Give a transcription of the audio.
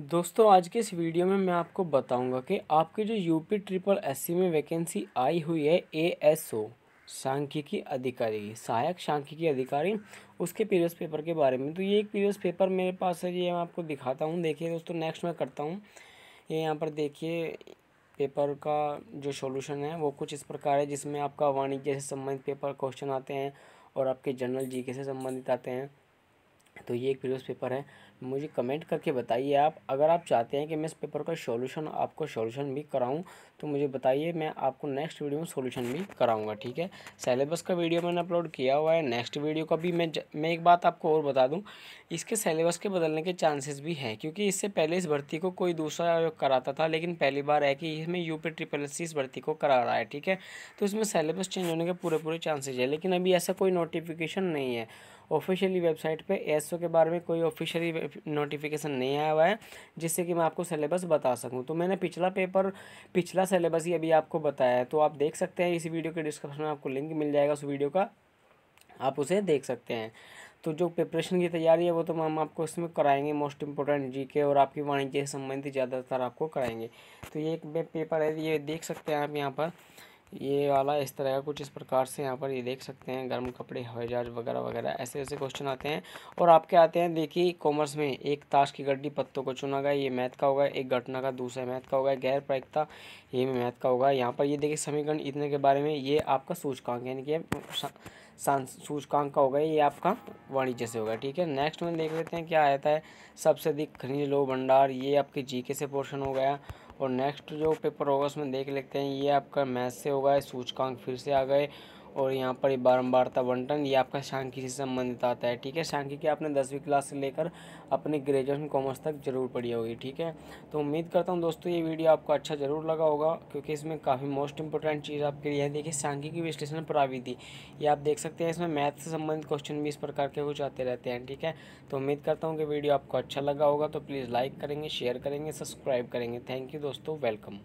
दोस्तों आज के इस वीडियो में मैं आपको बताऊंगा कि आपके जो यूपी ट्रिपल एससी में वैकेंसी आई हुई है एएसओ सांख्यिकी अधिकारी सहायक सांख्यिकी अधिकारी उसके प्रीवियस पेपर के बारे में तो ये एक प्रीवियस पेपर मेरे पास है ये मैं आपको दिखाता हूँ देखिए दोस्तों नेक्स्ट मैं करता हूँ ये यहाँ पर देखिए पेपर का जो सोल्यूशन है वो कुछ इस प्रकार है जिसमें आपका वाणिज्य से संबंधित पेपर क्वेश्चन आते हैं और आपके जनरल जी से संबंधित आते हैं तो ये एक प्रीवियस पेपर है मुझे कमेंट करके बताइए आप अगर आप चाहते हैं कि मैं इस पेपर का सॉल्यूशन आपको सॉल्यूशन भी कराऊं तो मुझे बताइए मैं आपको नेक्स्ट वीडियो में सॉल्यूशन भी कराऊंगा ठीक है सिलेबस का वीडियो मैंने अपलोड किया हुआ है नेक्स्ट वीडियो का भी मैं ज, मैं एक बात आपको और बता दूँ इसके सिलेबस के बदलने के चांसेस भी हैं क्योंकि इससे पहले इस भर्ती को कोई दूसरा आयोग कराता था लेकिन पहली बार है कि इसमें यू पी ट्रिपल एस इस भर्ती को करा रहा है ठीक है तो इसमें सेलेबस चेंज होने के पूरे पूरे चांसेज है लेकिन अभी ऐसा कोई नोटिफिकेशन नहीं है ऑफिशियली वेबसाइट पे एसओ के बारे में कोई ऑफिशियली नोटिफिकेशन नहीं आया हुआ है जिससे कि मैं आपको सिलेबस बता सकूँ तो मैंने पिछला पेपर पिछला सिलेबस ही अभी आपको बताया है तो आप देख सकते हैं इस वीडियो के डिस्क्रिप्शन में आपको लिंक मिल जाएगा उस वीडियो का आप उसे देख सकते हैं तो जो प्रिपरेशन की तैयारी है वो तो हम आपको इसमें कराएंगे मोस्ट इम्पोर्टेंट जीके और आपकी वाणिज्य से संबंधित ज़्यादातर आपको कराएंगे तो ये एक पेपर है ये देख सकते हैं आप यहाँ पर ये वाला इस तरह का कुछ इस प्रकार से यहाँ पर ये देख सकते हैं गर्म कपड़े हवाई जहाज वगैरह वगैरह ऐसे ऐसे क्वेश्चन आते हैं और आपके आते हैं देखिए कॉमर्स में एक ताश की गड्डी पत्तों को चुना गया ये मैथ का होगा एक घटना का दूसरा मैथ का होगा गैर प्रायिकता ये भी मैथ का होगा यहाँ पर ये देखिए समीकरण इतने के बारे में ये आपका सूचकांक यानी कि सूचकांक का होगा ये आपका वाणिज्य से होगा ठीक है नेक्स्ट में देख लेते हैं क्या आता है सबसे अधिक खनिज लोह भंडार ये आपके जी से पोर्शन हो गया और नेक्स्ट जो पेपर होगा उसमें देख लेते हैं ये आपका मैथ से होगा सूचकांक फिर से आ गए और यहाँ पर बारम्बारता बंटन ये आपका सांख्यिकी से संबंधित आता है ठीक है की आपने दसवीं क्लास से लेकर अपने ग्रेजुएशन कॉमर्स तक जरूर पढ़ी होगी ठीक है तो उम्मीद करता हूँ दोस्तों ये वीडियो आपको अच्छा जरूर लगा होगा क्योंकि इसमें काफ़ी मोस्ट इंपॉर्टेंट चीज़ आपके लिए है देखिए सांख्यिकी विश्लेषण प्राविधि ये आप देख सकते हैं इसमें मैथ से संबंधित क्वेश्चन भी इस प्रकार के कुछ आते रहते हैं ठीक है तो उम्मीद करता हूँ कि वीडियो आपको अच्छा लगा होगा तो प्लीज़ लाइक करेंगे शेयर करेंगे सब्सक्राइब करेंगे थैंक यू दोस्तों वेलकम